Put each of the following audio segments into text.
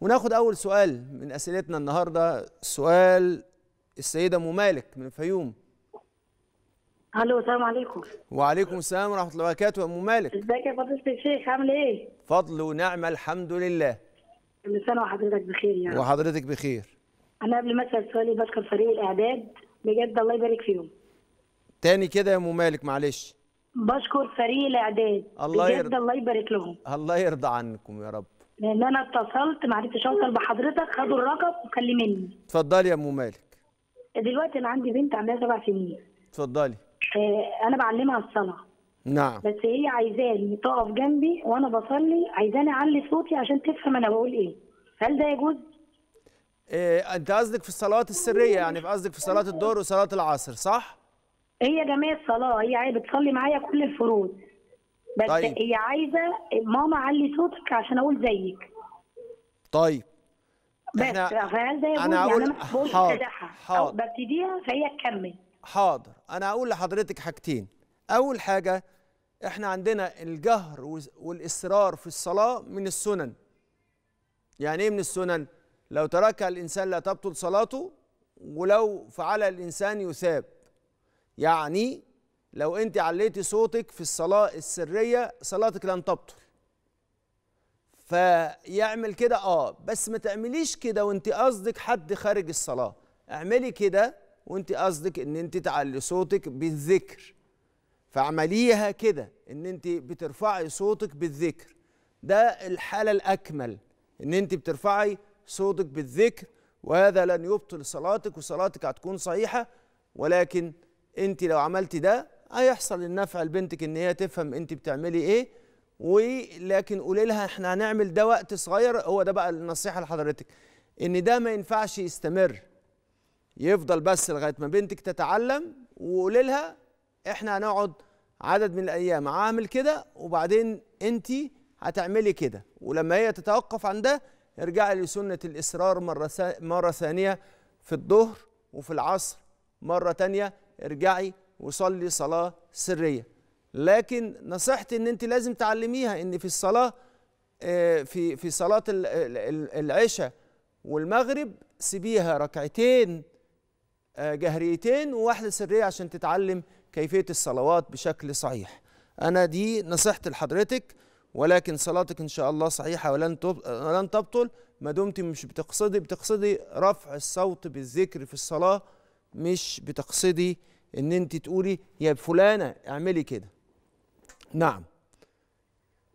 وناخد أول سؤال من أسئلتنا النهاردة سؤال السيدة أم مالك من الفيوم الو السلام عليكم وعليكم السلام ورحمه الله وبركاته يا ام مالك ازيك يا فضيله الشيخ عامل ايه فضل ونعمه الحمد لله كل سنه وحضرتك بخير يعني وحضرتك بخير انا قبل ما اسال سؤالي بشكر فريق الاعداد بجد الله يبارك فيهم تاني كده يا ام مالك معلش بشكر فريق الاعداد الله بجد الله يبارك لهم الله يرضى عنكم يا رب لان انا اتصلت ما عرفتش اوصل بحضرتك خدوا الرقم وكلمني اتفضلي يا ام مالك دلوقتي انا عندي بنت عندها سبع سنين اتفضلي آه انا بعلمها الصلاه نعم بس هي عايزاني تقف جنبي وانا بصلي عايزاني اعلي صوتي عشان تفهم انا بقول ايه هل ده يجوز إيه انت قصدك في الصلوات السريه يعني قصدك في صلاه الظهر وصلاه العصر صح هي جميع الصلاه هي عايزه بتصلي معايا كل الفروض بس طيب. هي عايزه ماما علي صوتك عشان اقول زيك طيب بس فهل ده انا يعني اقول يعني حاضر حاضر ببتديها فهي تكمل حاضر انا هقول لحضرتك حاجتين اول حاجه احنا عندنا الجهر والاصرار في الصلاه من السنن يعني ايه من السنن لو تركها الانسان لا تبطل صلاته ولو فعل الانسان يثاب يعني لو انت عليتي صوتك في الصلاه السريه صلاتك لن تبطل فيعمل كده اه بس ما تعمليش كده وانت قصدك حد خارج الصلاه اعملي كده وانت قصدك ان انت تعلي صوتك بالذكر فاعمليها كده ان انت بترفعي صوتك بالذكر ده الحاله الاكمل ان انت بترفعي صوتك بالذكر وهذا لن يبطل صلاتك وصلاتك هتكون صحيحه ولكن انت لو عملتي ده هيحصل النفع لبنتك ان هي تفهم انت بتعملي ايه ولكن قولي لها احنا هنعمل ده وقت صغير هو ده بقى النصيحه لحضرتك ان ده ما ينفعش يستمر يفضل بس لغايه ما بنتك تتعلم وقولي لها احنا هنقعد عدد من الايام عامل كده وبعدين انت هتعملي كده ولما هي تتوقف عن ده ارجعي لسنه الاصرار مره مره ثانيه في الظهر وفي العصر مره ثانيه ارجعي وصلي صلاة سرية لكن نصيحتي ان انت لازم تعلميها ان في الصلاة آه، في في صلاة العشاء والمغرب سيبيها ركعتين آه، جهريتين وواحدة سرية عشان تتعلم كيفية الصلوات بشكل صحيح أنا دي نصيحتي لحضرتك ولكن صلاتك إن شاء الله صحيحة ولن ولن تبطل ما دمت مش بتقصدي بتقصدي رفع الصوت بالذكر في الصلاة مش بتقصدي ان انت تقولي يا فلانه اعملي كده نعم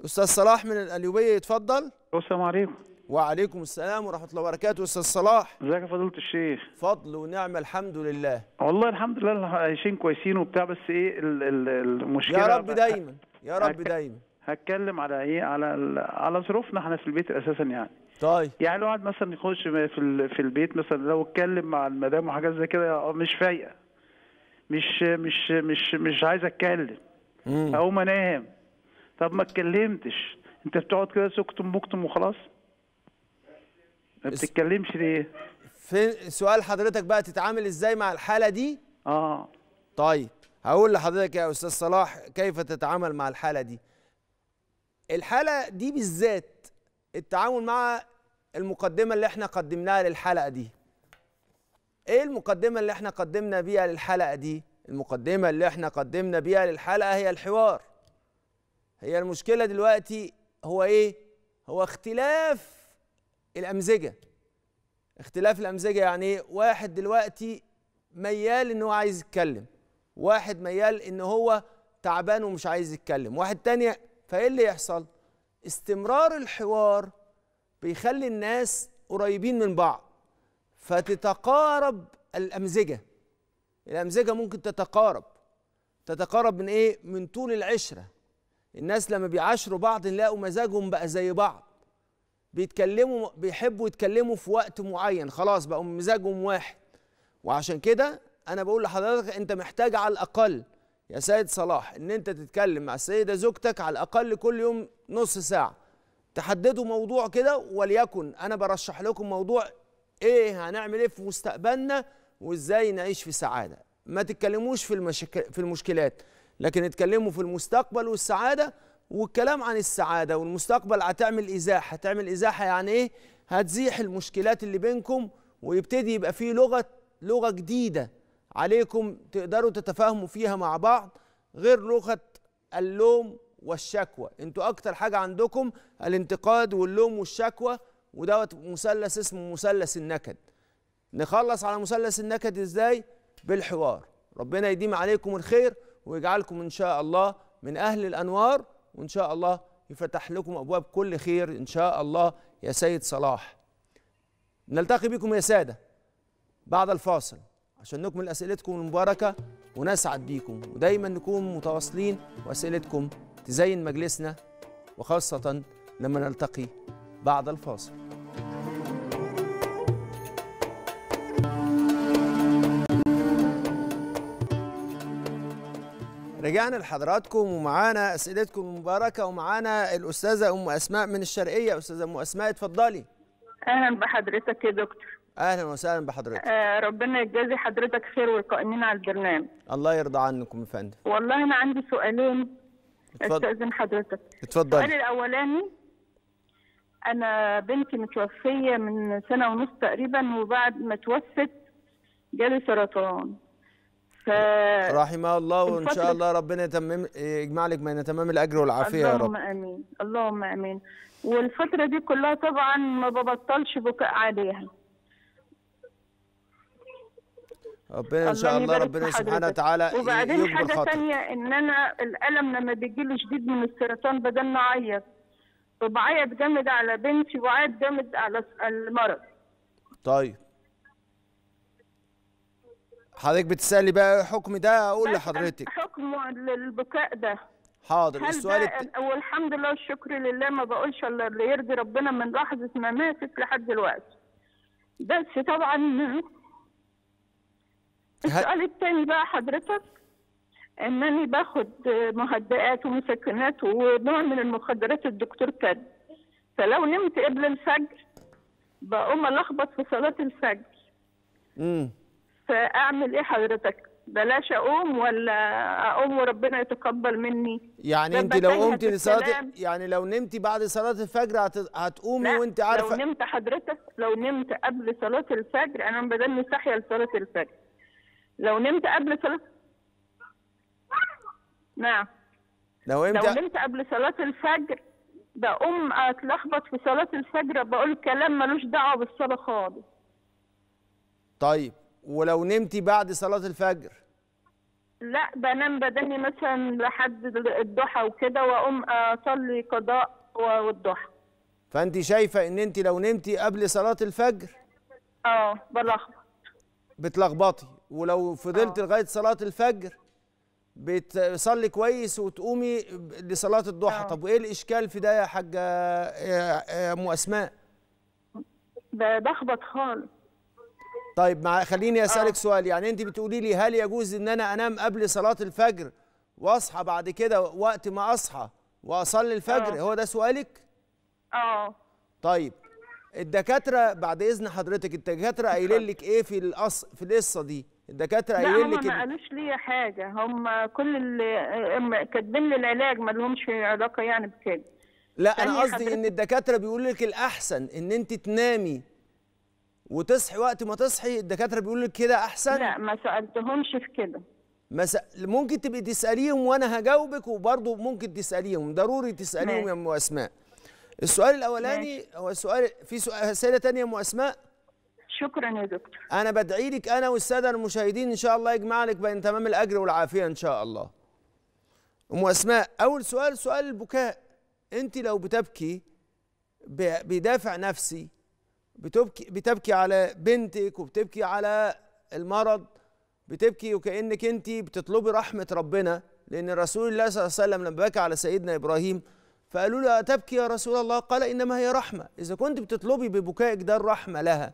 استاذ صلاح من الاليوبيه يتفضل السلام عليكم وعليكم السلام ورحمه الله وبركاته استاذ صلاح ازيك يا فضيله الشيخ فضل ونعمه الحمد لله والله الحمد لله عايشين كويسين وبتاع بس ايه المشكله يا رب دايما يا رب دايما هتكلم على ايه على على ظروفنا احنا في البيت اساسا يعني طيب يعني الواحد مثلا يخش في في البيت مثلا لو اتكلم مع المدام وحاجات زي كده مش فايقه مش مش مش مش عايز اتكلم اقوم انام طب ما اتكلمتش انت بتقعد كده سكتم بكتم وخلاص ما بتتكلمش ليه فين سؤال حضرتك بقى تتعامل ازاي مع الحاله دي اه طيب هقول لحضرتك يا استاذ صلاح كيف تتعامل مع الحاله دي الحاله دي بالذات التعامل مع المقدمه اللي احنا قدمناها للحلقه دي ايه المقدمه اللي احنا قدمنا بيها للحلقه دي المقدمه اللي احنا قدمنا بيها للحلقه هي الحوار هي المشكله دلوقتي هو ايه هو اختلاف الامزجه اختلاف الامزجه يعني ايه واحد دلوقتي ميال ان هو عايز يتكلم واحد ميال ان هو تعبان ومش عايز يتكلم واحد تاني فايه اللي يحصل استمرار الحوار بيخلي الناس قريبين من بعض فتتقارب الأمزجة الأمزجة ممكن تتقارب تتقارب من إيه؟ من طول العشرة الناس لما بيعاشروا بعض نلاقوا مزاجهم بقى زي بعض بيتكلموا بيحبوا يتكلموا في وقت معين خلاص بقوا مزاجهم واحد وعشان كده أنا بقول لحضرتك أنت محتاج على الأقل يا سيد صلاح إن أنت تتكلم مع السيدة زوجتك على الأقل كل يوم نص ساعة تحددوا موضوع كده وليكن أنا برشح لكم موضوع ايه هنعمل ايه في مستقبلنا وازاي نعيش في سعاده ما تتكلموش في المشك... في المشكلات لكن اتكلموا في المستقبل والسعاده والكلام عن السعاده والمستقبل هتعمل ازاحه هتعمل ازاحه يعني ايه هتزيح المشكلات اللي بينكم ويبتدي يبقى في لغه لغه جديده عليكم تقدروا تتفاهموا فيها مع بعض غير لغه اللوم والشكوى انتوا اكتر حاجه عندكم الانتقاد واللوم والشكوى ودوت مثلث اسمه مثلث النكد نخلص على مثلث النكد ازاي بالحوار ربنا يديم عليكم الخير ويجعلكم ان شاء الله من اهل الانوار وان شاء الله يفتح لكم ابواب كل خير ان شاء الله يا سيد صلاح نلتقي بكم يا ساده بعد الفاصل عشان نكمل اسئلتكم المباركه ونسعد بيكم ودايما نكون متواصلين واسئلتكم تزين مجلسنا وخاصه لما نلتقي بعد الفاصل رجعنا لحضراتكم ومعانا اسئلتكم المباركه ومعانا الاستاذه ام اسماء من الشرقيه استاذه ام اسماء اتفضلي اهلا بحضرتك يا دكتور اهلا وسهلا بحضرتك آه ربنا يجازي حضرتك خير والقائمين على البرنامج الله يرضى عنكم يا فندم والله انا عندي سؤالين استاذن حضرتك اتفضل السؤال الاولاني انا بنتي متوفيه من سنه ونص تقريبا وبعد ما توفت جالي سرطان ف رحمه الله وان شاء الله ربنا يتمم يجمع لك بين تمام الاجر والعافيه يا رب اللهم امين اللهم امين والفتره دي كلها طبعا ما ببطلش بكاء عليها ربنا ان شاء الله ربنا سبحانه وتعالى وبعدين حاجه ثانيه ان انا الالم لما بيجي لي شديد من السرطان بدل ما اعيط فبعيط جامد على بنتي وبعيط جامد على المرض طيب حضرتك بتسالي بقى حكم ده اقول لحضرتك حكم للبكاء ده حاضر السؤال الت... والحمد لله والشكر لله ما بقولش الا اللي يرضي ربنا من لحظه ما ماتت لحد دلوقتي بس طبعا السؤال الثاني بقى حضرتك انني باخد مهدئات ومسكنات ونوع من المخدرات الدكتور كان فلو نمت قبل الفجر بقوم الخبط في صلاه الفجر امم اعمل ايه حضرتك بلاش اقوم ولا اقوم وربنا يتقبل مني يعني انت لو قمتي لصلاه يعني لو نمتي بعد صلاه الفجر هت... هتقومي وانت عارفه لو نمت حضرتك لو نمت قبل صلاه الفجر انا بدل صاحيه لصلاه الفجر لو نمت قبل صلاه نعم لو, نمت لو نمت قبل صلاه الفجر بقوم اتلخبط في صلاه الفجر بقول كلام ملوش دعوه بالصلاه خالص طيب ولو نمتي بعد صلاة الفجر لا بنام بدني مثلا لحد الضحى وكده واقوم اصلي قضاء والضحى فانت شايفه ان انت لو نمتي قبل صلاه الفجر اه بلخبط بتلخبطي ولو فضلت آه. لغايه صلاه الفجر بتصلي كويس وتقومي لصلاه الضحى آه. طب وايه الاشكال في ده يا حاجه ام اسماء بلخبط خالص طيب مع خليني اسالك آه. سؤال يعني انت بتقولي لي هل يجوز ان انا انام قبل صلاه الفجر واصحى بعد كده وقت ما اصحى واصلي الفجر آه. هو ده سؤالك اه طيب الدكاتره بعد اذن حضرتك الدكاتره قايلين لك ايه في القص في القصه دي الدكاتره قايلين لك ما قالوش لي حاجه هم كل اللي كاتبين لي العلاج ما لهمش علاقه يعني بكده لا انا قصدي ان الدكاتره بيقولوا لك الاحسن ان انت تنامي وتصحي وقت ما تصحي الدكاتره بيقولوا لك كده احسن لا ما سالتهمش في كده مس... ممكن تبقي تساليهم وانا هجاوبك وبرضه ممكن تساليهم ضروري تساليهم ماشي. يا ام اسماء السؤال الاولاني ماشي. هو سؤال في سؤال اسئله ثانيه يا ام اسماء شكرا يا دكتور انا بدعي لك انا والساده المشاهدين ان شاء الله يجمع لك بين تمام الاجر والعافيه ان شاء الله ام اسماء اول سؤال سؤال البكاء انت لو بتبكي بيدافع نفسي بتبكي بتبكي على بنتك وبتبكي على المرض بتبكي وكانك انت بتطلبي رحمه ربنا لان رسول الله صلى الله عليه وسلم لما بكى على سيدنا ابراهيم فقالوا له اتبكي يا رسول الله قال انما هي رحمه اذا كنت بتطلبي ببكائك ده الرحمه لها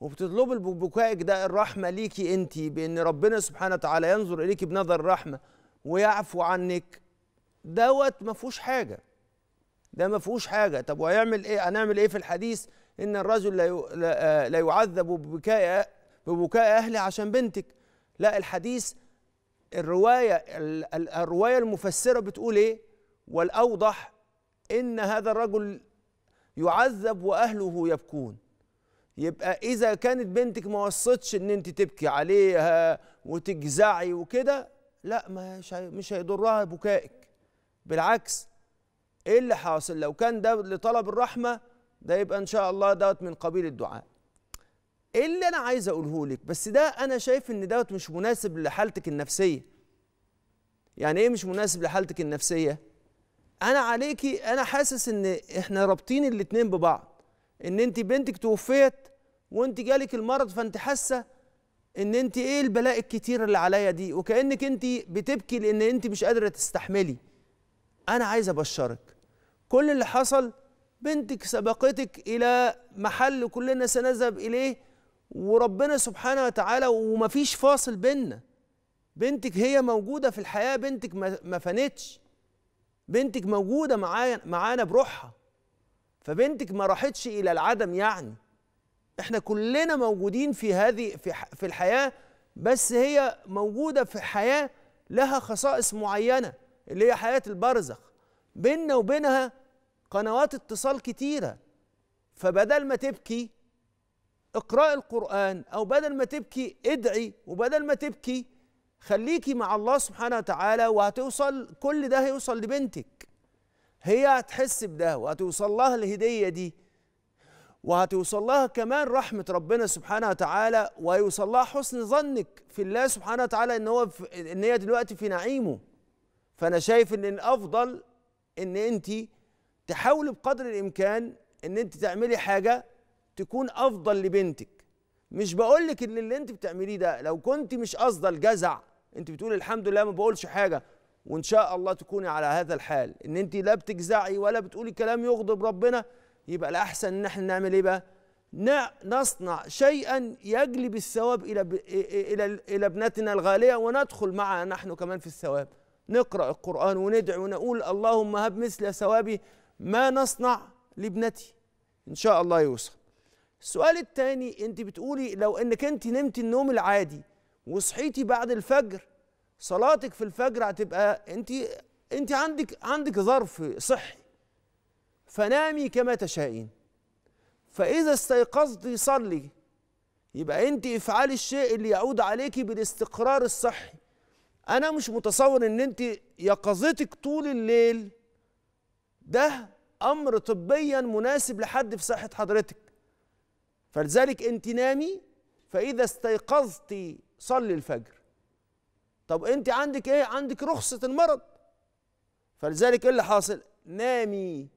وبتطلبي ببكائك ده الرحمه ليكي انت بان ربنا سبحانه وتعالى ينظر اليكي بنظر الرحمه ويعفو عنك دوت ما فيهوش حاجه ده ما فيهوش حاجه طب وهيعمل ايه هنعمل ايه في الحديث إن الرجل آه، لا يعذب ببكاء ببكاء أهله عشان بنتك لا الحديث الرواية الرواية المفسرة بتقول إيه والأوضح إن هذا الرجل يعذب وأهله يبكون يبقى إذا كانت بنتك ما وصتش إن أنت تبكي عليها وتجزعي وكده لا مش مش هيضرها بكائك بالعكس إيه اللي حاصل لو كان ده لطلب الرحمة ده يبقى ان شاء الله دوت من قبيل الدعاء ايه اللي انا عايز اقوله لك بس ده انا شايف ان دوت مش مناسب لحالتك النفسيه يعني ايه مش مناسب لحالتك النفسيه انا عليكي انا حاسس ان احنا رابطين الاتنين ببعض ان انت بنتك توفيت وانت جالك المرض فانت حاسه ان انت ايه البلاء الكتير اللي عليا دي وكانك انت بتبكي لان انت مش قادره تستحملي انا عايز ابشرك كل اللي حصل بنتك سبقتك إلى محل كلنا سنذهب إليه وربنا سبحانه وتعالى ومفيش فاصل بينا بنتك هي موجودة في الحياة بنتك ما فانتش بنتك موجودة معايا معانا بروحها فبنتك ما راحتش إلى العدم يعني احنا كلنا موجودين في هذه في في الحياه بس هي موجوده في حياه لها خصائص معينه اللي هي حياه البرزخ بيننا وبينها قنوات اتصال كتيرة فبدل ما تبكي اقرأ القرآن أو بدل ما تبكي ادعي وبدل ما تبكي خليكي مع الله سبحانه وتعالى وهتوصل كل ده هيوصل لبنتك هي هتحس بده وهتوصل لها الهدية دي وهتوصل لها كمان رحمة ربنا سبحانه وتعالى ويوصل لها حسن ظنك في الله سبحانه وتعالى ان هو ان هي دلوقتي في نعيمه فانا شايف ان الافضل ان انت تحاولي بقدر الامكان ان انت تعملي حاجه تكون افضل لبنتك مش بقول لك ان اللي انت بتعمليه ده لو كنت مش قصده الجزع انت بتقولي الحمد لله ما بقولش حاجه وان شاء الله تكوني على هذا الحال ان انت لا بتجزعي ولا بتقولي كلام يغضب ربنا يبقى الاحسن ان احنا نعمل ايه بقى نصنع شيئا يجلب الثواب الى ب... الى الى ابنتنا الغاليه وندخل معها نحن كمان في الثواب نقرا القران وندعي ونقول اللهم هب مثل ثوابي ما نصنع لابنتي ان شاء الله يوصل السؤال الثاني انت بتقولي لو انك انت نمتي النوم العادي وصحيتي بعد الفجر صلاتك في الفجر هتبقى انت انت عندك عندك ظرف صحي فنامي كما تشائين فاذا استيقظتي صلي يبقى انت افعلي الشيء اللي يعود عليك بالاستقرار الصحي انا مش متصور ان انت يقظتك طول الليل ده امر طبيا مناسب لحد في صحه حضرتك فلذلك انت نامي فاذا استيقظتي صلي الفجر طب انت عندك ايه عندك رخصه المرض فلذلك ايه اللي حاصل نامي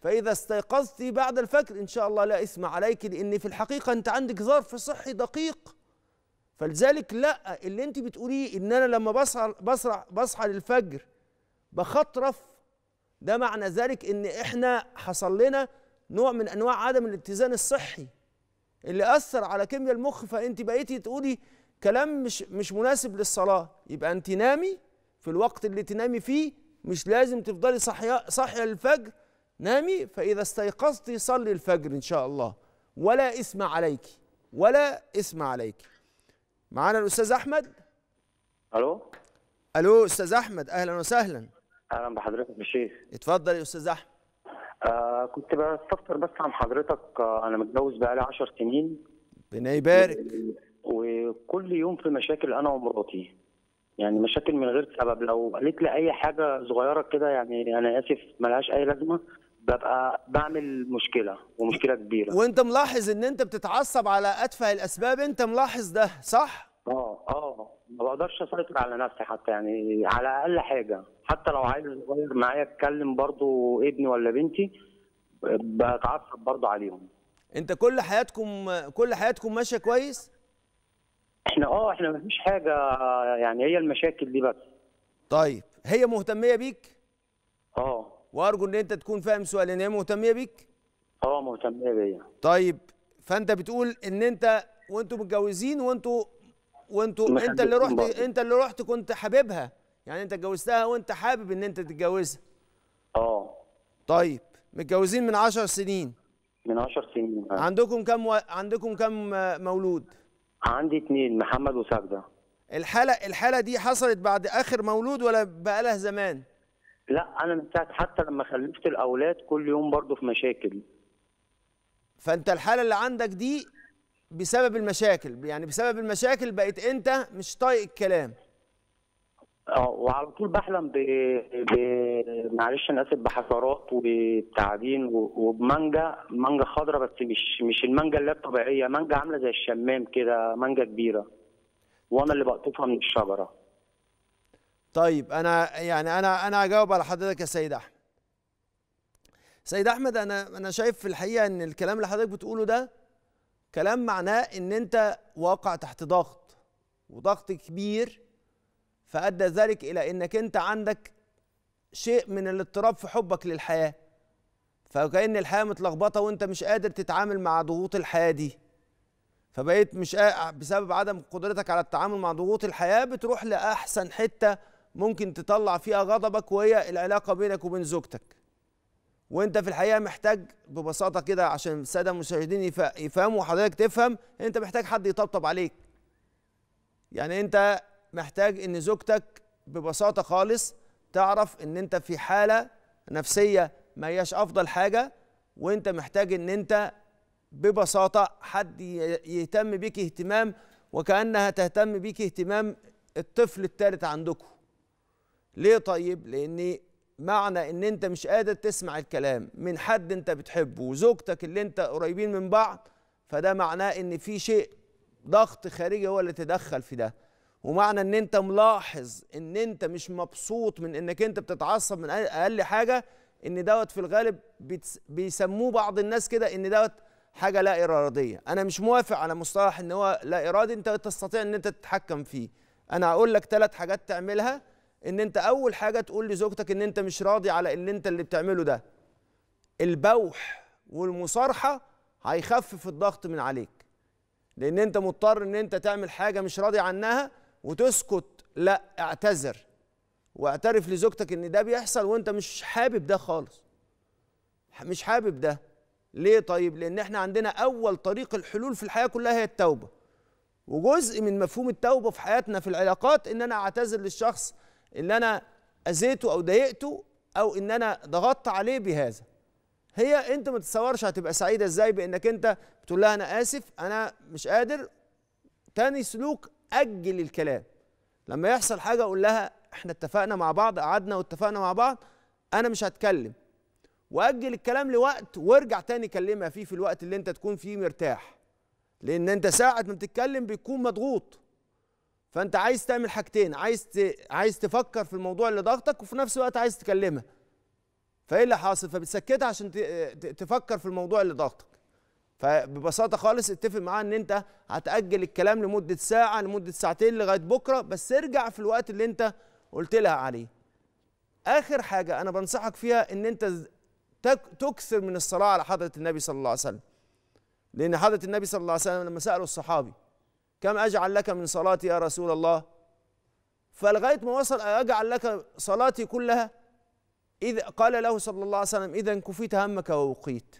فاذا استيقظتي بعد الفجر ان شاء الله لا اثم عليك لان في الحقيقه انت عندك ظرف صحي دقيق فلذلك لا اللي انت بتقوليه ان انا لما بصحى بصحى للفجر بخطرف ده معنى ذلك ان احنا حصل لنا نوع من انواع عدم الاتزان الصحي اللي اثر على كيمياء المخ فانت بقيتي تقولي كلام مش مش مناسب للصلاه يبقى انت نامي في الوقت اللي تنامي فيه مش لازم تفضلي صاحيه صاحيه الفجر نامي فاذا استيقظتي صلي الفجر ان شاء الله ولا اثم عليك ولا اثم عليك معانا الاستاذ احمد الو الو استاذ احمد اهلا وسهلا اهلا بحضرتك يا شيخ اتفضل يا استاذ احمد آه كنت بستفسر بس عن حضرتك آه انا متجوز بقالي 10 سنين ربنا يبارك وكل يوم في مشاكل انا ومراتي يعني مشاكل من غير سبب لو قالت لي اي حاجه صغيره كده يعني انا اسف ملهاش اي لازمه ببقى بعمل مشكله ومشكله كبيره وانت ملاحظ ان انت بتتعصب على اتفه الاسباب انت ملاحظ ده صح اه اه ما بقدرش اسيطر على نفسي حتى يعني على اقل حاجه حتى لو عايز صغير معايا اتكلم برضو ابني ولا بنتي بتعصب برضو عليهم انت كل حياتكم كل حياتكم ماشيه كويس احنا اه احنا مفيش حاجه يعني هي المشاكل دي بس طيب هي مهتميه بيك اه وارجو ان انت تكون فاهم سؤال ان هي مهتميه بيك اه مهتميه بيا طيب فانت بتقول ان انت وانتوا متجوزين وانتوا وانتوا انت اللي رحت انت اللي رحت كنت حاببها يعني انت اتجوزتها وانت حابب ان انت تتجوزها اه طيب متجوزين من 10 سنين من 10 سنين اه. عندكم كم و... عندكم كم مولود عندي اتنين محمد وسجده الحاله الحاله دي حصلت بعد اخر مولود ولا بقالها زمان لا انا من ساعه حتى لما خلفت الاولاد كل يوم برضه في مشاكل فانت الحاله اللي عندك دي بسبب المشاكل يعني بسبب المشاكل بقيت انت مش طايق الكلام اه وعلى طول بحلم ب... ب... معلش انا اسف بحشرات وبتعابين وبمانجا مانجا خضراء بس مش مش المانجا اللي هي الطبيعيه مانجا عامله زي الشمام كده مانجا كبيره وانا اللي بقطفها من الشجره طيب انا يعني انا انا هجاوب على حضرتك يا سيد احمد سيد احمد انا انا شايف في الحقيقه ان الكلام اللي حضرتك بتقوله ده كلام معناه ان انت واقع تحت ضغط وضغط كبير فادى ذلك الى انك انت عندك شيء من الاضطراب في حبك للحياه فكأن الحياة متلخبطة وأنت مش قادر تتعامل مع ضغوط الحياة دي فبقيت مش بسبب عدم قدرتك على التعامل مع ضغوط الحياة بتروح لأحسن حتة ممكن تطلع فيها غضبك وهي العلاقة بينك وبين زوجتك وانت في الحقيقه محتاج ببساطه كده عشان الساده المشاهدين يفهموا وحضرتك تفهم انت محتاج حد يطبطب عليك يعني انت محتاج ان زوجتك ببساطه خالص تعرف ان انت في حاله نفسيه ما هياش افضل حاجه وانت محتاج ان انت ببساطه حد يهتم بيك اهتمام وكانها تهتم بيك اهتمام الطفل الثالث عندكم ليه طيب لان معنى ان انت مش قادر تسمع الكلام من حد انت بتحبه وزوجتك اللي انت قريبين من بعض فده معناه ان في شيء ضغط خارجي هو اللي تدخل في ده ومعنى ان انت ملاحظ ان انت مش مبسوط من انك انت بتتعصب من اقل حاجه ان دوت في الغالب بيسموه بعض الناس كده ان دوت حاجه لا اراديه انا مش موافق على مصطلح ان هو لا ارادي انت تستطيع ان انت تتحكم فيه انا هقول لك ثلاث حاجات تعملها ان انت اول حاجه تقول لزوجتك ان انت مش راضي على اللي انت اللي بتعمله ده البوح والمصارحه هيخفف الضغط من عليك لان انت مضطر ان انت تعمل حاجه مش راضي عنها وتسكت لا اعتذر واعترف لزوجتك ان ده بيحصل وانت مش حابب ده خالص مش حابب ده ليه طيب لان احنا عندنا اول طريق الحلول في الحياه كلها هي التوبه وجزء من مفهوم التوبه في حياتنا في العلاقات ان انا اعتذر للشخص ان انا اذيته او ضايقته او ان انا ضغطت عليه بهذا هي انت ما تتصورش هتبقى سعيده ازاي بانك انت بتقول لها انا اسف انا مش قادر تاني سلوك اجل الكلام لما يحصل حاجه اقول لها احنا اتفقنا مع بعض قعدنا واتفقنا مع بعض انا مش هتكلم واجل الكلام لوقت وارجع تاني كلمها فيه في الوقت اللي انت تكون فيه مرتاح لان انت ساعه ما بتتكلم بتكون مضغوط فانت عايز تعمل حاجتين عايز ت... عايز تفكر في الموضوع اللي ضغطك وفي نفس الوقت عايز تكلمها فايه اللي حاصل فبتسكتها عشان ت... تفكر في الموضوع اللي ضغطك فببساطه خالص اتفق معاها ان انت هتاجل الكلام لمده ساعه لمده ساعتين لغايه بكره بس ارجع في الوقت اللي انت قلت لها عليه اخر حاجه انا بنصحك فيها ان انت تك... تكثر من الصلاه على حضره النبي صلى الله عليه وسلم لان حضره النبي صلى الله عليه وسلم لما ساله الصحابي كم أجعل لك من صلاتي يا رسول الله فلغاية ما وصل أجعل لك صلاتي كلها إذ قال له صلى الله عليه وسلم إذا كفيت همك ووقيت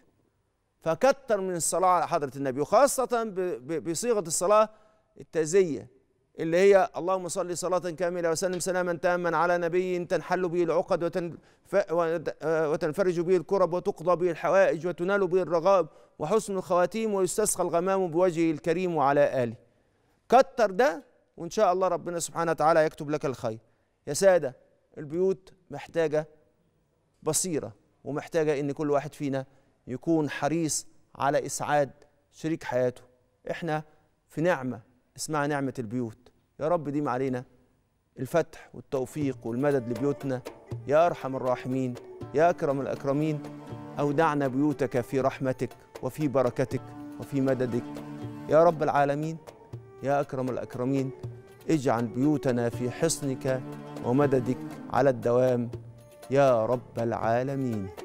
فكتر من الصلاة على حضرة النبي وخاصة بصيغة الصلاة التزية اللي هي اللهم صل صلاة كاملة وسلم سلاما تاما على نبي تنحل به العقد وتنفرج به الكرب وتقضى به الحوائج وتنال به الرغاب وحسن الخواتيم ويستسقى الغمام بوجهه الكريم وعلى آله كتر ده وان شاء الله ربنا سبحانه وتعالى يكتب لك الخير يا ساده البيوت محتاجه بصيره ومحتاجه ان كل واحد فينا يكون حريص على اسعاد شريك حياته احنا في نعمه اسمها نعمه البيوت يا رب ديم علينا الفتح والتوفيق والمدد لبيوتنا يا ارحم الراحمين يا اكرم الاكرمين اودعنا بيوتك في رحمتك وفي بركتك وفي مددك يا رب العالمين يا أكرم الأكرمين اجعل بيوتنا في حصنك ومددك على الدوام يا رب العالمين